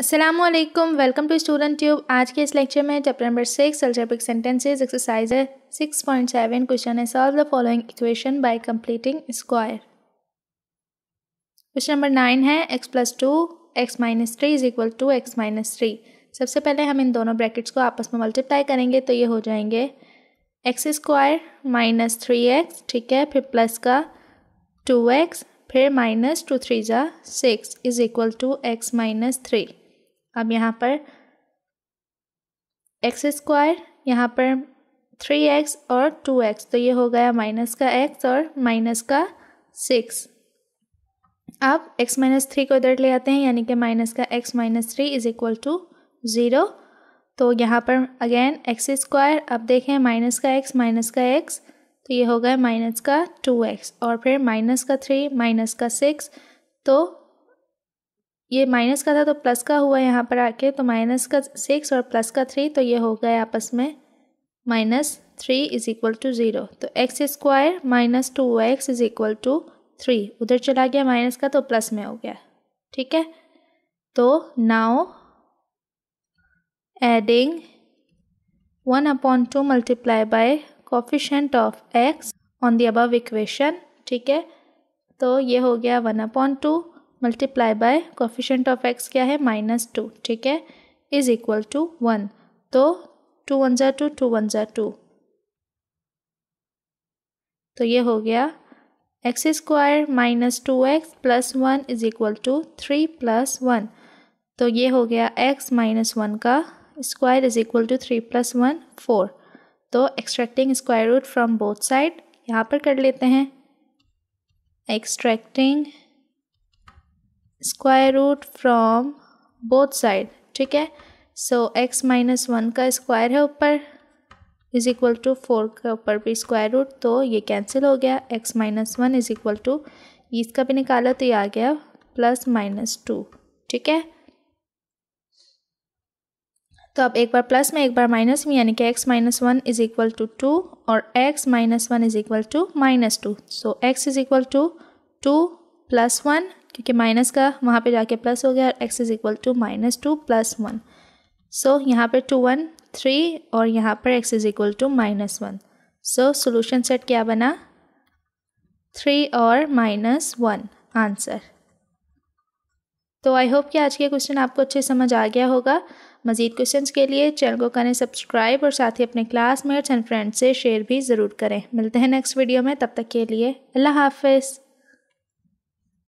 Aslam welcome to student tube आज के इस लेक्चर में chapter number six algebraic sentences exercise है सिक्स पॉइंट सेवन क्वेश्चन है solve the following equation by completing square question number nine है x plus two x minus three is equal to x minus three सबसे पहले हम इन दोनों brackets को आपस में मल्टीप्लाई करेंगे तो ये हो जाएंगे x square minus three x ठीक है फिर प्लस का टू एक्स फिर माइनस टू थ्री जा six is equal to x minus three अब यहाँ पर एक्स स्क्वायर यहाँ पर थ्री एक्स और टू एक्स तो ये हो गया माइनस का एक्स और माइनस का सिक्स अब एक्स माइनस थ्री को इधर ले आते हैं यानी कि माइनस का x minus three is equal to zero तो यहाँ पर अगेन एक्स स्क्वायर अब देखें माइनस का एक्स माइनस का एक्स तो ये हो गया माइनस का टू एक्स और फिर माइनस का थ्री माइनस का सिक्स तो ये माइनस का था तो प्लस का हुआ यहाँ पर आके तो माइनस का सिक्स और प्लस का थ्री तो ये हो गया आपस में minus three is equal to zero तो x square minus two x is equal to three उधर चला गया माइनस का तो प्लस में हो गया ठीक है तो now adding one upon two multiply by coefficient of x on the above equation ठीक है तो ये हो गया one upon two multiply by coefficient of x क्या है माइनस टू ठीक है इज इक्वल टू वन तो टू वन ज़ा टू टू वन ज़ा टू तो ये हो गया x square minus two x plus one is equal to three plus one तो ये हो गया एक्स माइनस वन का square is equal to three plus one four तो extracting square root from both side यहाँ पर कर लेते हैं extracting square root from both side ठीक है सो एक्स माइनस वन का स्क्वायर है ऊपर इज इक्वल टू फोर के ऊपर भी स्क्वायर रूट तो ये कैंसिल हो गया x minus one is equal to इसका भी निकाला तो ये आ गया प्लस माइनस टू ठीक है तो अब एक बार प्लस में एक बार माइनस में यानी कि x minus one is equal to two और x minus one is equal to minus two so x is equal to two plus one क्योंकि माइनस का वहाँ पे जाके प्लस हो गया और x is equal to minus two plus one so यहाँ पर टू वन थ्री और यहाँ पर x is equal to minus one so solution set क्या बना थ्री और माइनस वन आंसर तो आई होप कि आज के क्वेश्चन आपको अच्छे समझ आ गया होगा मजीद क्वेश्चन के लिए चैनल को करें सब्सक्राइब और साथ ही अपने क्लासमेट्स एंड फ्रेंड्स से शेयर भी ज़रूर करें मिलते हैं नेक्स्ट वीडियो में तब तक के लिए अल्लाह हाफिज़